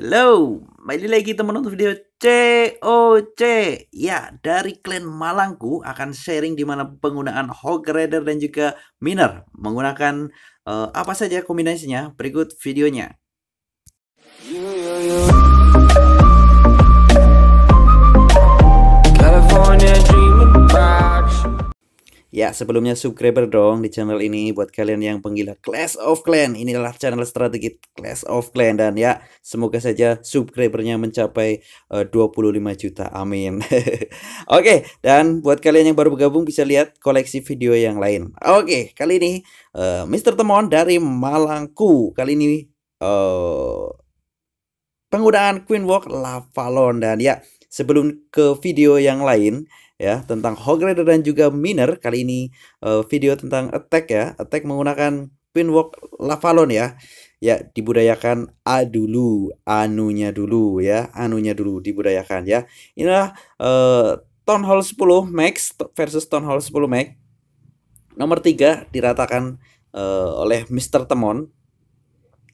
Hello, kembali lagi teman untuk video COC Ya, dari klan Malangku akan sharing di mana penggunaan Hog Rider dan juga Miner Menggunakan uh, apa saja kombinasinya, berikut videonya Ya, sebelumnya subscriber dong di channel ini buat kalian yang penggila Clash of Clan. ini adalah channel strategi Clash of Clan dan ya, semoga saja subscribernya mencapai eh, uh, 25 juta. Amin. Oke, okay, dan buat kalian yang baru bergabung bisa lihat koleksi video yang lain. Oke, okay, kali ini uh, eh, Mr. Temon dari Malangku. Kali ini uh, penggunaan Queen Walk Lavalon dan ya Sebelum ke video yang lain ya tentang Hog Rider dan juga Miner, kali ini uh, video tentang attack ya. Attack menggunakan pinwalk Lavalon ya. Ya, dibudayakan A dulu, anunya dulu ya, anunya dulu dibudayakan ya. Inilah uh, Town Hall 10 Max versus Town Hall 10 Max. Nomor 3 diratakan uh, oleh Mr. Temon.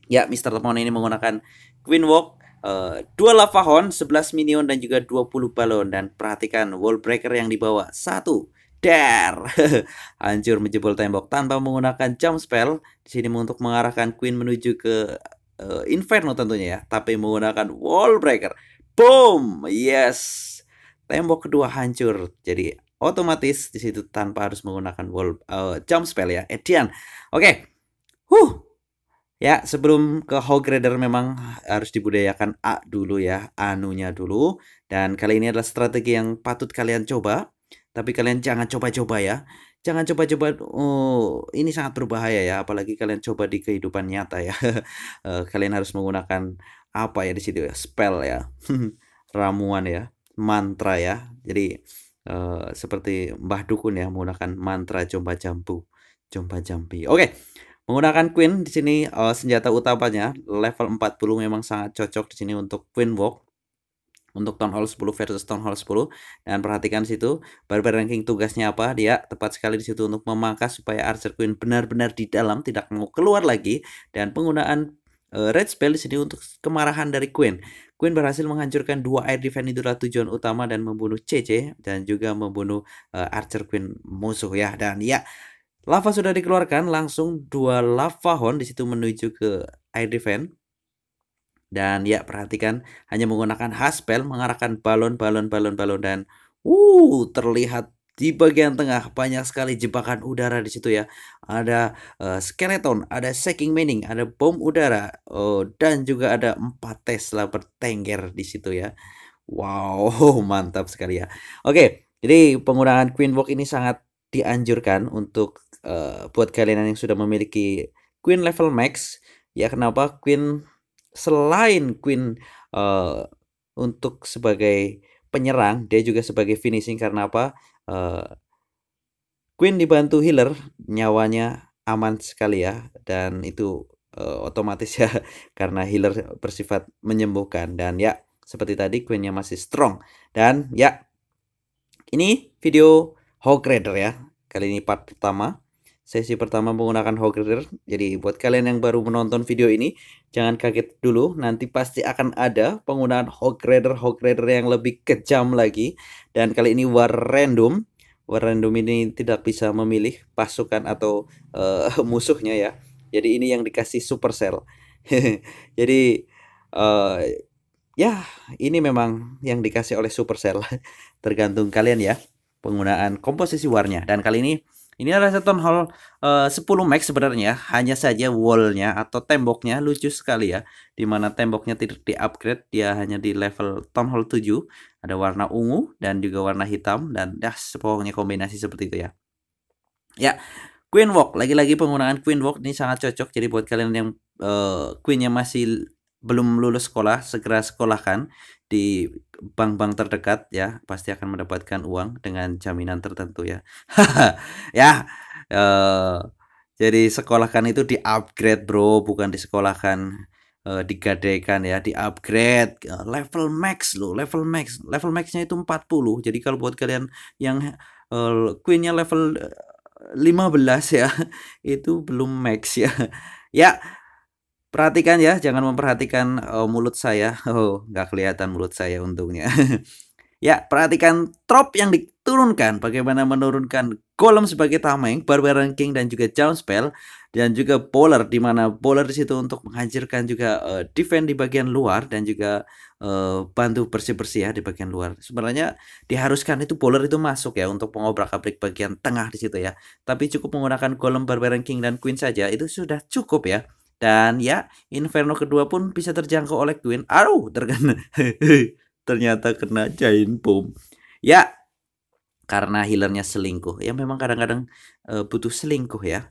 Ya, Mr. Temon ini menggunakan Queen Walk Eh, dua lavahon, lava 11 minion dan juga 20 balon dan perhatikan wall breaker yang dibawa. Satu, der. Hancur menjebol tembok tanpa menggunakan jump spell. Di sini untuk mengarahkan queen menuju ke uh, inferno tentunya ya, tapi menggunakan wall breaker. Boom! Yes. Tembok kedua hancur. Jadi otomatis di situ tanpa harus menggunakan wall uh, jump spell ya. Edian. Oke. Okay. Huh, Ya, sebelum ke whole grader memang harus dibudayakan A dulu ya, anunya dulu. Dan kali ini adalah strategi yang patut kalian coba. Tapi kalian jangan coba-coba ya. Jangan coba-coba, oh ini sangat berbahaya ya. Apalagi kalian coba di kehidupan nyata ya. Eh, kalian harus menggunakan apa ya di situ ya, spell ya. Ramuan ya, mantra ya. Jadi eh, seperti Mbah Dukun ya menggunakan mantra jomba jambu. Jomba jambi. Oke. Okay. Menggunakan Queen di sini uh, senjata utamanya level 40 memang sangat cocok di sini untuk Queen Walk untuk town hall 10 versus town hall 10 dan perhatikan situ barbar ranking tugasnya apa dia tepat sekali di situ untuk memangkas supaya archer queen benar-benar di dalam tidak mau keluar lagi dan penggunaan uh, red spell di sini untuk kemarahan dari queen queen berhasil menghancurkan dua air defense itu adalah tujuan utama dan membunuh cc dan juga membunuh uh, archer queen musuh ya dan ya Lava sudah dikeluarkan, langsung dua lava horn di situ menuju ke air defense. Dan ya perhatikan hanya menggunakan haspel mengarahkan balon balon balon balon dan uh terlihat di bagian tengah banyak sekali jebakan udara di situ ya. Ada uh, skeleton, ada shaking mining, ada bom udara oh, dan juga ada empat Tesla bertengger di situ ya. Wow, mantap sekali ya. Oke, jadi penggunaan Queen Walk ini sangat dianjurkan untuk uh, buat kalian yang sudah memiliki Queen level max ya kenapa Queen selain Queen uh, untuk sebagai penyerang dia juga sebagai finishing karena apa uh, Queen dibantu healer nyawanya aman sekali ya dan itu uh, otomatis ya karena healer bersifat menyembuhkan dan ya seperti tadi Queennya masih strong dan ya ini video Hog Rider ya. Kali ini part pertama. Sesi pertama menggunakan Hog Rider. Jadi buat kalian yang baru menonton video ini, jangan kaget dulu. Nanti pasti akan ada penggunaan Hog Rider, Hog Rider yang lebih kejam lagi. Dan kali ini war random. War random ini tidak bisa memilih pasukan atau uh, musuhnya ya. Jadi ini yang dikasih Supercell. Jadi uh, ya ini memang yang dikasih oleh Supercell. Tergantung kalian ya penggunaan komposisi warnya Dan kali ini ini adalah seton hall eh, uh, 10 max sebenarnya, hanya saja wallnya atau temboknya lucu sekali ya. Dimana temboknya tidak di upgrade, dia hanya di level town hall 7. Ada warna ungu dan juga warna hitam dan dah pokoknya kombinasi seperti itu ya. Ya, Queen Walk, lagi-lagi penggunaan Queen Walk ini sangat cocok. Jadi buat kalian yang uh, Queennya masih belum lulus sekolah segera sekolahkan di bank-bank terdekat ya pasti akan mendapatkan uang dengan jaminan tertentu ya ya uh, jadi sekolahkan itu di upgrade bro bukan di disekolahkan uh, digadaikan ya di upgrade uh, level max lo level max level maxnya itu 40 jadi kalau buat kalian yang uh, queennya level 15 ya itu belum max ya ya Perhatikan ya, jangan memperhatikan oh, mulut saya. Oh, nggak kelihatan mulut saya untungnya. ya, perhatikan trop yang diturunkan. Bagaimana menurunkan kolom sebagai tameng, Barbarian King dan juga spell Dan juga Bowler, di mana Bowler di situ untuk menghancurkan juga uh, eh, defense di bagian luar. Dan juga uh, bantu bersih-bersih ya di bagian luar. Sebenarnya diharuskan itu Bowler itu masuk ya untuk pengobrak-abrik bagian tengah di situ ya. Tapi cukup menggunakan Golem, Barbarian King dan Queen saja itu sudah cukup ya. Dan ya, Inferno kedua pun bisa terjangkau oleh Queen. Aduh, terkena. Ternyata kena Giant Bomb. Ya, karena healernya selingkuh. Ya memang kadang-kadang uh, butuh selingkuh ya.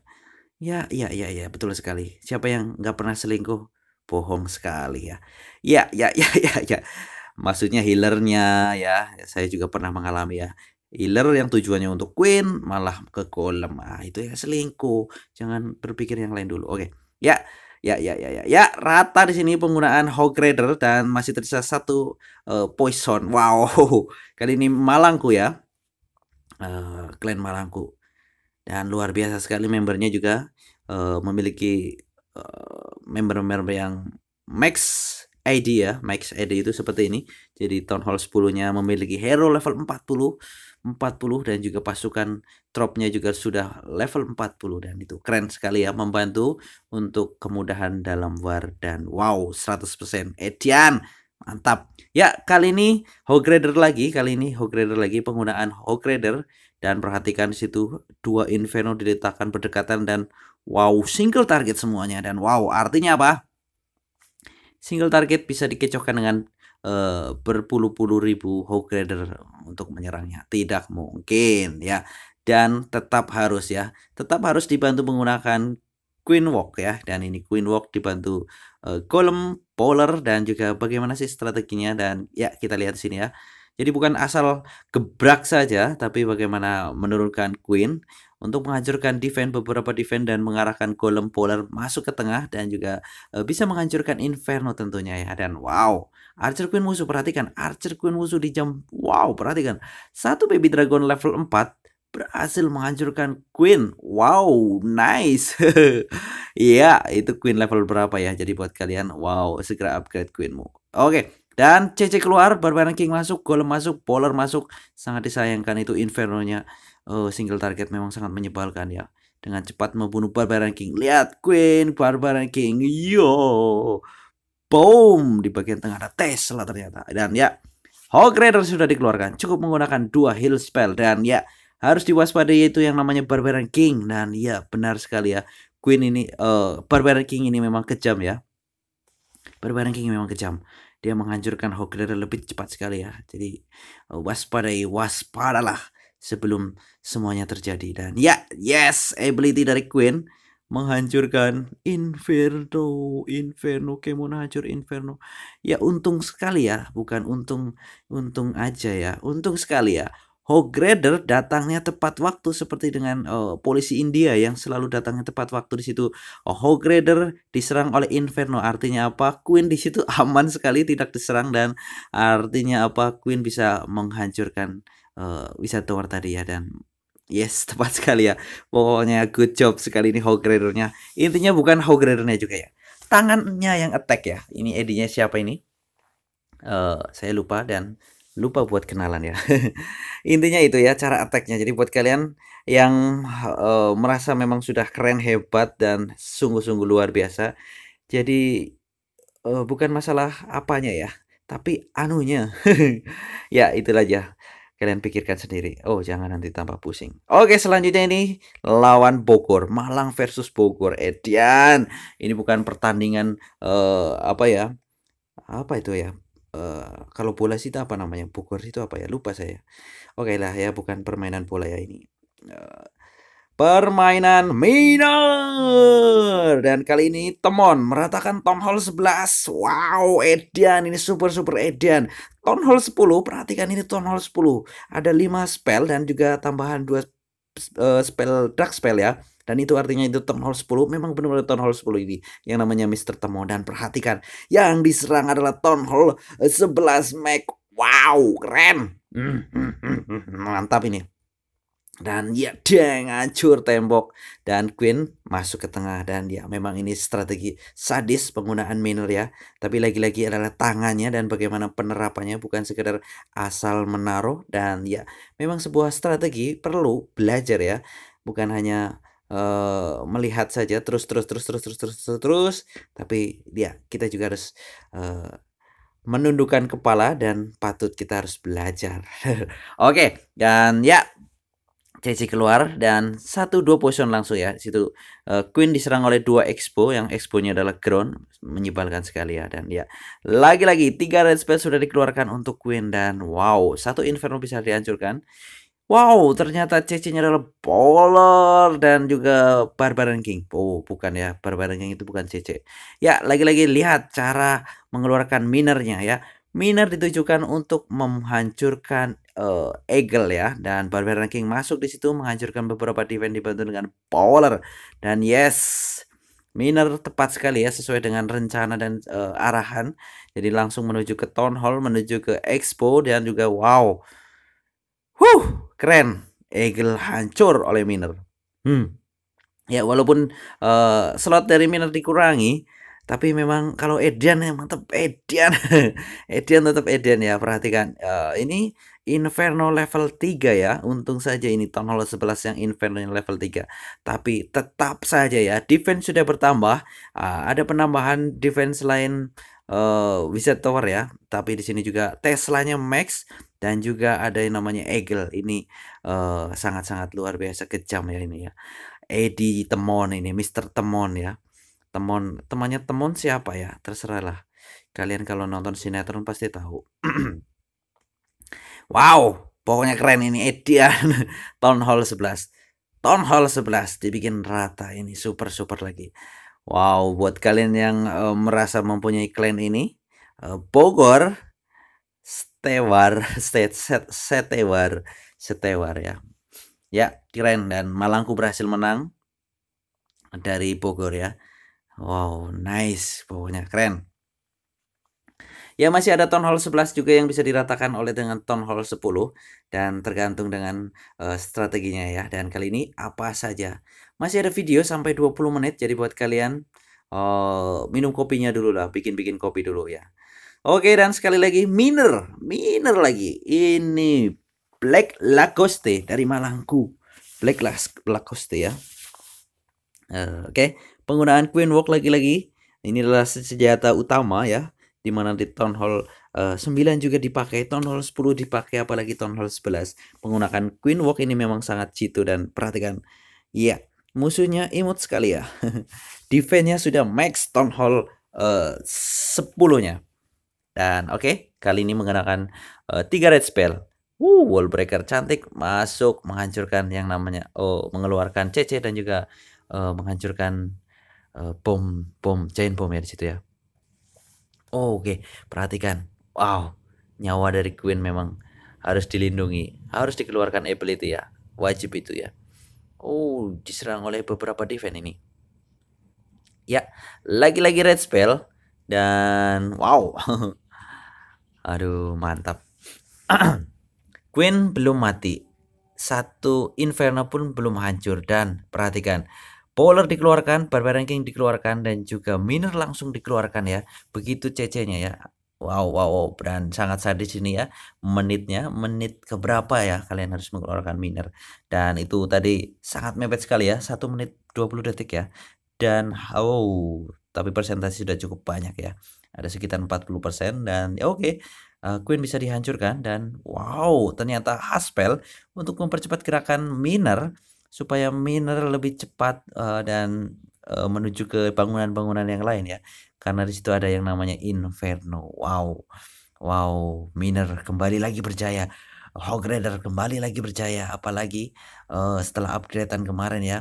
Ya, ya, ya, ya, betul sekali. Siapa yang nggak pernah selingkuh? Bohong sekali ya. Ya, ya, ya, ya, ya. Maksudnya healernya ya. Saya juga pernah mengalami ya. Healer yang tujuannya untuk queen malah ke golem. Ah, itu ya selingkuh. Jangan berpikir yang lain dulu. Oke. Okay. Ya, ya, ya, ya, ya. Ya, rata di sini penggunaan Hograder dan masih tersisa satu uh, Poison. Wow, kali ini Malangku ya. Uh, Malangku. Dan luar biasa sekali membernya juga uh, memiliki member-member uh, yang max ID ya, max ID itu seperti ini. Jadi Town Hall 10-nya memiliki hero level 40, 40 dan juga pasukan tropnya juga sudah level 40 dan itu keren sekali ya membantu untuk kemudahan dalam war dan wow 100% Edian mantap ya kali ini Hograder lagi kali ini Hograder lagi penggunaan Hograder dan perhatikan situ dua Inferno diletakkan berdekatan dan wow single target semuanya dan wow artinya apa single target bisa dikecohkan dengan uh, berpuluh-puluh ribu Hograder untuk menyerangnya. Tidak mungkin ya. Dan tetap harus ya, tetap harus dibantu menggunakan Queen Walk ya. Dan ini Queen Walk dibantu uh, eh, Polar dan juga bagaimana sih strateginya dan ya kita lihat sini ya. Jadi bukan asal gebrak saja tapi bagaimana menurunkan Queen untuk menghancurkan defense beberapa defense dan mengarahkan golem polar masuk ke tengah dan juga uh, bisa menghancurkan inferno tentunya ya dan wow Archer Queen musuh perhatikan Archer Queen musuh di jam wow perhatikan satu baby dragon level 4 berhasil menghancurkan Queen. Wow, nice. Iya, itu Queen level berapa ya? Jadi buat kalian, wow, segera upgrade Queenmu. Oke, okay. dan CC keluar, Barbaran King masuk, Golem masuk, Polar masuk. Sangat disayangkan itu Inferno-nya uh, single target memang sangat menyebalkan ya dengan cepat membunuh barbaran King. Lihat Queen barbaran King. Yo. Boom di bagian tengah ada Tesla ternyata. Dan ya, hog Rider sudah dikeluarkan. Cukup menggunakan dua heal spell dan ya harus diwaspadai yaitu yang namanya barbaran King. Dan ya benar sekali ya. Queen ini uh, eh, barbaran King ini memang kejam ya. barbaran King memang kejam. Dia menghancurkan hog Rider lebih cepat sekali ya. Jadi uh, waspadai, waspadalah sebelum semuanya terjadi dan ya yes ability dari Queen menghancurkan Inferno Inferno Kemon hancur Inferno ya untung sekali ya bukan untung untung aja ya untung sekali ya Hograder datangnya tepat waktu seperti dengan uh, polisi India yang selalu datangnya tepat waktu di situ. Oh, Hograder diserang oleh Inferno artinya apa? Queen di situ aman sekali tidak diserang dan artinya apa? Queen bisa menghancurkan uh, wisatawan tadi ya dan yes tepat sekali ya pokoknya good job sekali ini hog intinya bukan hog juga ya tangannya yang attack ya ini edinya siapa ini uh, saya lupa dan lupa buat kenalan ya intinya itu ya cara attacknya jadi buat kalian yang uh, merasa memang sudah keren hebat dan sungguh-sungguh luar biasa jadi uh, bukan masalah apanya ya tapi anunya ya itulah aja Kalian pikirkan sendiri. Oh, jangan nanti tambah pusing. Oke, selanjutnya ini lawan Bogor, Malang versus Bogor. Edian, ini bukan pertandingan uh, apa ya? Apa itu ya? Uh, kalau bola sih itu apa namanya? Bogor itu apa ya? Lupa saya. Oke lah ya, bukan permainan bola ya ini. Eh, permainan minor dan kali ini Temon meratakan town Hall 11 wow Edian ini super super Edian town Hall 10 perhatikan ini town Hall 10 ada 5 spell dan juga tambahan 2 eh, spell dark spell ya dan itu artinya itu Town Hall 10 memang benar-benar Town Hall 10 ini yang namanya Mr. Temo dan perhatikan yang diserang adalah Town Hall 11 Mac wow keren hmm, hmm, hmm, mantap ini dan ya deng hancur tembok dan Queen masuk ke tengah dan ya memang ini strategi sadis penggunaan minor ya tapi lagi-lagi adalah tangannya dan bagaimana penerapannya bukan sekedar asal menaruh dan ya memang sebuah strategi perlu belajar ya bukan hanya uh, melihat saja terus terus terus terus terus terus terus, terus. tapi ya kita juga harus uh, menundukkan kepala dan patut kita harus belajar. Oke, okay, dan ya Chelsea keluar dan satu dua position langsung ya. Situ uh, Queen diserang oleh dua Expo yang Expo-nya adalah ground menyebalkan sekali ya dan ya lagi-lagi tiga red spell sudah dikeluarkan untuk Queen dan wow, satu Inferno bisa dihancurkan. Wow, ternyata CC-nya adalah Polar dan juga Barbarian King. Oh, bukan ya. Barbarian King itu bukan CC. Ya, lagi-lagi lihat cara mengeluarkan minernya ya. Miner ditujukan untuk menghancurkan uh, Eagle ya dan Barbarian King masuk di situ menghancurkan beberapa defense dibantu dengan Power dan yes Miner tepat sekali ya sesuai dengan rencana dan uh, arahan. Jadi langsung menuju ke town hall, menuju ke expo dan juga wow. Huh, keren. Eagle hancur oleh Miner. Hmm. Ya, walaupun uh, slot dari Miner dikurangi, tapi memang kalau Edian emang ya, tetap Edian Edian tetap Edian ya perhatikan uh, ini Inferno level 3 ya untung saja ini Town Hall 11 yang Inferno level 3 tapi tetap saja ya defense sudah bertambah uh, ada penambahan defense lain uh, Wizard Tower ya tapi di sini juga Teslanya Max dan juga ada yang namanya Eagle ini sangat-sangat uh, luar biasa kejam ya ini ya Edi Temon ini Mr. Temon ya temon temannya temon siapa ya terserah lah kalian kalau nonton sinetron pasti tahu wow pokoknya keren ini Edian Town Hall 11 Town Hall 11 dibikin rata ini super super lagi wow buat kalian yang uh, merasa mempunyai klan ini uh, Bogor Stewar State set, Setewar Setewar ya ya keren dan Malangku berhasil menang dari Bogor ya Wow, nice pokoknya keren. Ya masih ada tone hall 11 juga yang bisa diratakan oleh dengan tone hall 10 dan tergantung dengan uh, strateginya ya. Dan kali ini apa saja. Masih ada video sampai 20 menit jadi buat kalian uh, minum kopinya dulu lah, bikin-bikin kopi dulu ya. Oke dan sekali lagi miner, miner lagi. Ini Black Lacoste dari Malangku. Black Lacoste ya. Uh, Oke, okay. Penggunaan Queen Walk lagi-lagi ini adalah senjata utama ya di mana di Town Hall uh, eh, 9 juga dipakai, Town Hall 10 dipakai apalagi Town Hall 11. Penggunaan Queen Walk ini memang sangat jitu dan perhatikan ya yeah, musuhnya imut sekali ya. Defense-nya sudah max Town Hall eh, uh, 10-nya. Dan oke, okay, kali ini mengenakan uh, eh, 3 red spell. wow wall breaker cantik masuk menghancurkan yang namanya oh mengeluarkan CC dan juga uh, menghancurkan Eh, pom, bom bom chain bom ya di situ ya oh, oke okay. perhatikan wow nyawa dari Queen memang harus dilindungi harus dikeluarkan ability ya wajib itu ya oh diserang oleh beberapa defense ini ya lagi-lagi red spell dan wow aduh mantap Queen belum mati satu inferno pun belum hancur dan perhatikan Polar dikeluarkan, Barbar Ranking dikeluarkan, dan juga Miner langsung dikeluarkan ya. Begitu CC-nya ya. Wow, wow, wow, dan sangat sadis ini ya. Menitnya, menit keberapa ya kalian harus mengeluarkan Miner. Dan itu tadi sangat mepet sekali ya, satu menit 20 detik ya. Dan wow, tapi presentasi sudah cukup banyak ya. Ada sekitar 40% dan ya oke. Okay. Uh, eh, Queen bisa dihancurkan dan wow ternyata Haspel untuk mempercepat gerakan Miner supaya miner lebih cepat uh, dan uh, menuju ke bangunan-bangunan yang lain ya karena di situ ada yang namanya inferno wow wow miner kembali lagi berjaya hograder kembali lagi berjaya apalagi uh, setelah upgradean kemarin ya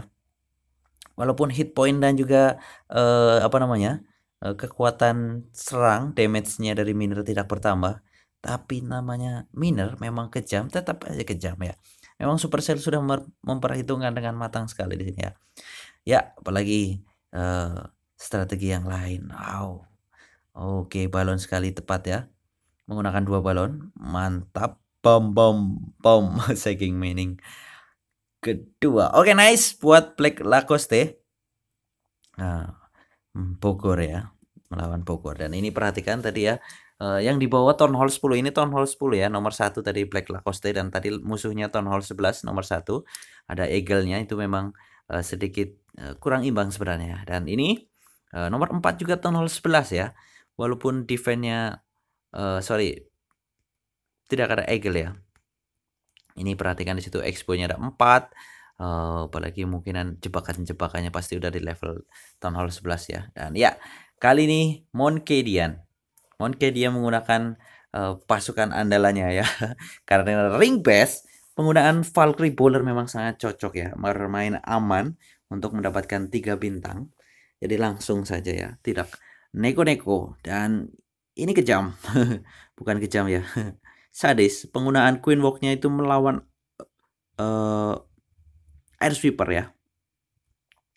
walaupun hit point dan juga uh, apa namanya uh, kekuatan serang damage-nya dari miner tidak bertambah tapi namanya miner memang kejam tetap aja kejam ya Memang Supercell sudah memperhitungkan dengan matang sekali di sini ya. Ya, apalagi uh, strategi yang lain. Wow. Oke, balon sekali tepat ya. Menggunakan dua balon. Mantap. Bom bom bom saking meaning kedua. Oke, okay, nice buat Black Lacoste. Nah, hmm, Bogor ya melawan Bogor dan ini perhatikan tadi ya eh, yang yang dibawa Town Hall 10 ini Town Hall 10 ya nomor satu tadi Black Lacoste dan tadi musuhnya Town Hall 11 nomor satu ada eagle-nya itu memang eh, sedikit eh, kurang imbang sebenarnya dan ini nomor 4 juga Town Hall 11 ya walaupun defense-nya eh, sorry tidak ada eagle ya ini perhatikan di situ expo-nya ada 4 Uh, apalagi kemungkinan jebakan-jebakannya pasti udah di level town hall 11 ya. Dan ya, Kali ini Monkedian. Monkedian menggunakan uh, pasukan andalannya ya. Karena ring base, penggunaan Valkyrie Bowler memang sangat cocok ya. Bermain aman untuk mendapatkan tiga bintang. Jadi langsung saja ya, tidak neko-neko dan ini kejam. Bukan kejam ya. Sadis, penggunaan Queen walk itu melawan uh, eh, Air Sweeper ya.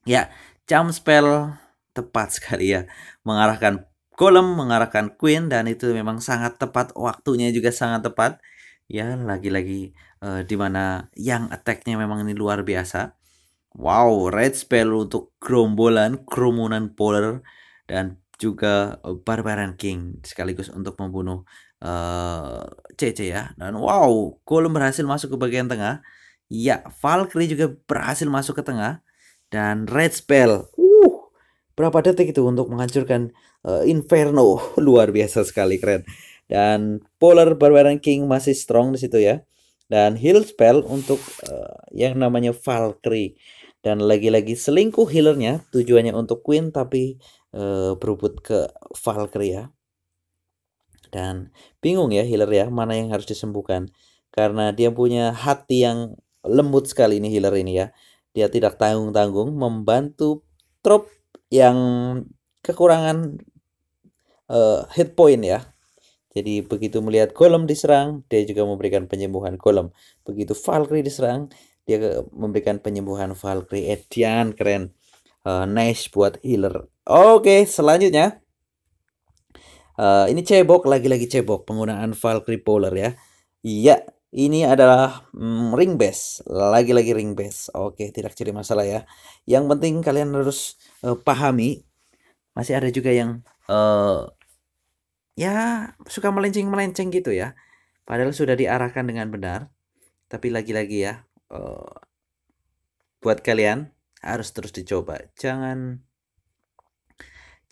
Ya, jump spell tepat sekali ya mengarahkan Golem mengarahkan Queen dan itu memang sangat tepat waktunya juga sangat tepat ya lagi-lagi uh, eh, dimana yang attacknya memang ini luar biasa wow red spell untuk gerombolan kerumunan polar dan juga eh, barbaran king sekaligus untuk membunuh uh, eh, CC ya dan wow golem berhasil masuk ke bagian tengah ya Valkyrie juga berhasil masuk ke tengah dan red spell berapa detik itu untuk menghancurkan uh, Inferno luar biasa sekali keren dan Polar Barbarian King masih strong di situ ya dan heal spell untuk uh, yang namanya Valkyrie dan lagi-lagi selingkuh healernya tujuannya untuk Queen tapi uh, eh, berubut ke Valkyrie ya dan bingung ya healer ya mana yang harus disembuhkan karena dia punya hati yang lembut sekali ini healer ini ya dia tidak tanggung-tanggung membantu trop yang kekurangan uh, hit point ya. Jadi begitu melihat Golem diserang, dia juga memberikan penyembuhan Golem. Begitu Valkyrie diserang, dia memberikan penyembuhan Valkyrie. Edian eh, keren. Uh, nice buat healer. Oke, okay, selanjutnya. Uh, ini cebok, lagi-lagi cebok. Penggunaan Valkyrie Polar ya. Iya, ini adalah mm, ring base, lagi-lagi ring base. Oke, tidak jadi masalah ya. Yang penting kalian harus uh, pahami. Masih ada juga yang uh, ya suka melenceng-melenceng gitu ya. Padahal sudah diarahkan dengan benar, tapi lagi-lagi ya uh, buat kalian harus terus dicoba. Jangan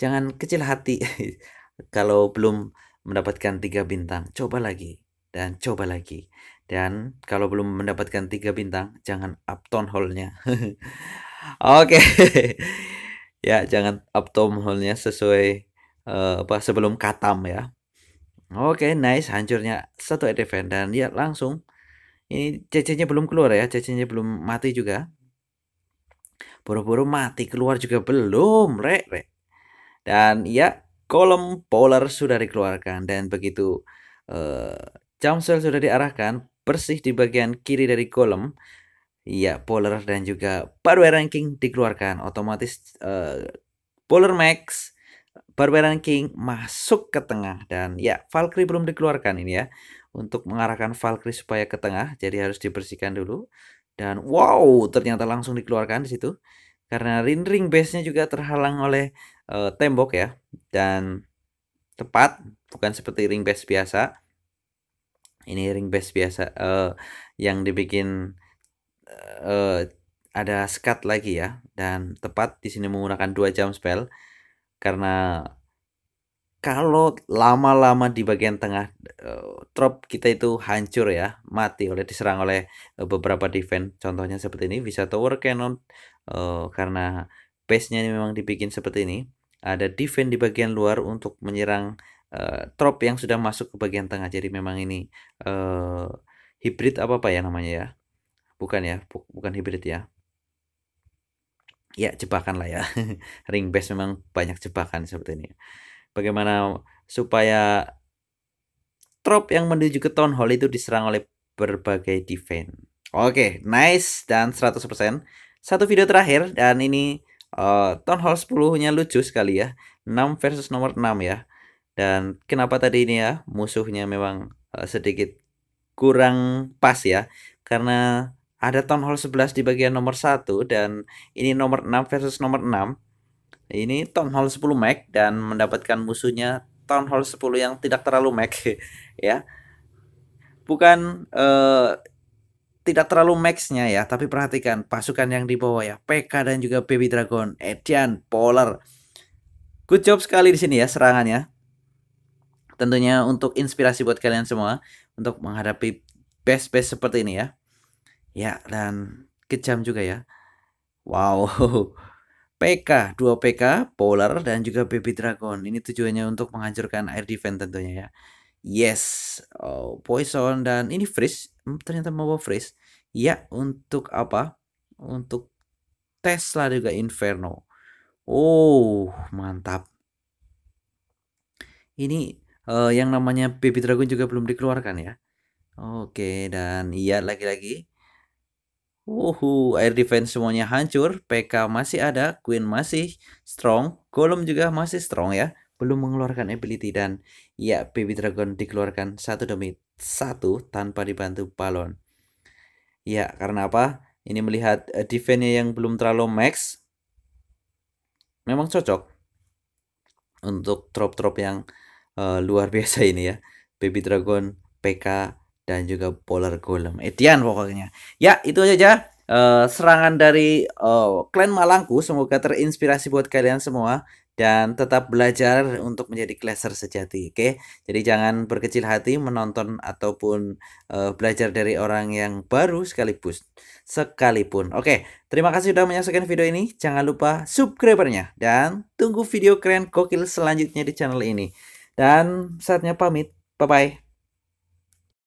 jangan kecil hati kalau belum mendapatkan tiga bintang. Coba lagi dan coba lagi. Dan kalau belum mendapatkan tiga bintang, jangan up tone hole nya Oke. ya, jangan up tone hole nya sesuai uh, apa sebelum katam ya. Oke, okay, nice hancurnya satu event dan ya langsung ini cc belum keluar ya, cc belum mati juga. Buru-buru mati keluar juga belum, rek rek. Dan ya kolom polar sudah dikeluarkan dan begitu uh, sel sudah diarahkan bersih di bagian kiri dari kolom Ya, Polar dan juga Power Ranking dikeluarkan. Otomatis uh, eh, Polar Max, Power ranking masuk ke tengah. Dan ya, Valkyrie belum dikeluarkan ini ya. Untuk mengarahkan Valkyrie supaya ke tengah. Jadi harus dibersihkan dulu. Dan wow, ternyata langsung dikeluarkan di situ. Karena ring-ring base-nya juga terhalang oleh uh, tembok ya. Dan tepat, bukan seperti ring base biasa ini ring base biasa uh, yang dibikin uh, ada skat lagi ya dan tepat di sini menggunakan dua jam spell karena kalau lama-lama di bagian tengah uh, eh, trop kita itu hancur ya mati oleh diserang oleh uh, beberapa defense contohnya seperti ini bisa tower cannon uh, karena base-nya memang dibikin seperti ini ada defense di bagian luar untuk menyerang uh, trop yang sudah masuk ke bagian tengah. Jadi memang ini uh, hibrid apa apa ya namanya ya? Bukan ya, bu bukan hybrid ya. Ya jebakan lah ya. Ring base memang banyak jebakan seperti ini. Bagaimana supaya trop yang menuju ke town hall itu diserang oleh berbagai defense. Oke, okay, nice dan 100%. Satu video terakhir dan ini uh, town hall 10-nya lucu sekali ya. 6 versus nomor 6 ya. Dan kenapa tadi ini ya musuhnya memang eh, sedikit kurang pas ya karena ada Town Hall 11 di bagian nomor 1 dan ini nomor 6 versus nomor 6. Ini Town Hall 10 Mac dan mendapatkan musuhnya Town Hall 10 yang tidak terlalu Mac ya. Bukan uh, tidak terlalu maxnya ya, tapi perhatikan pasukan yang dibawa ya, PK dan juga Baby Dragon, Edian, Polar. Good job sekali di sini ya serangannya tentunya untuk inspirasi buat kalian semua untuk menghadapi best-best seperti ini ya. Ya, dan kejam juga ya. Wow. PK, 2 PK, Polar dan juga Baby Dragon. Ini tujuannya untuk menghancurkan air defense tentunya ya. Yes, oh, Poison dan ini Freeze. Hmm, ternyata mau Freeze. Ya, untuk apa? Untuk Tesla juga Inferno. Oh, mantap. Ini uh, yang namanya Baby Dragon juga belum dikeluarkan ya. Oke, dan iya lagi-lagi. Wuhu, air defense semuanya hancur, PK masih ada, Queen masih strong, Golem juga masih strong ya. Belum mengeluarkan ability dan ya Baby Dragon dikeluarkan satu demi satu tanpa dibantu balon. Ya, karena apa? Ini melihat eh, defense yang belum terlalu max. Memang cocok untuk drop-drop yang Eh, luar biasa ini ya baby dragon PK dan juga polar golem Etian pokoknya ya itu aja uh, serangan dari uh, eh, klan Malangku semoga terinspirasi buat kalian semua dan tetap belajar untuk menjadi klaser sejati. Oke, okay? jadi jangan berkecil hati menonton ataupun uh, belajar dari orang yang baru sekalipun sekalipun. Oke, okay, terima kasih sudah menyaksikan video ini. Jangan lupa subscribernya dan tunggu video keren kokil selanjutnya di channel ini. Dan saatnya pamit. Bye-bye.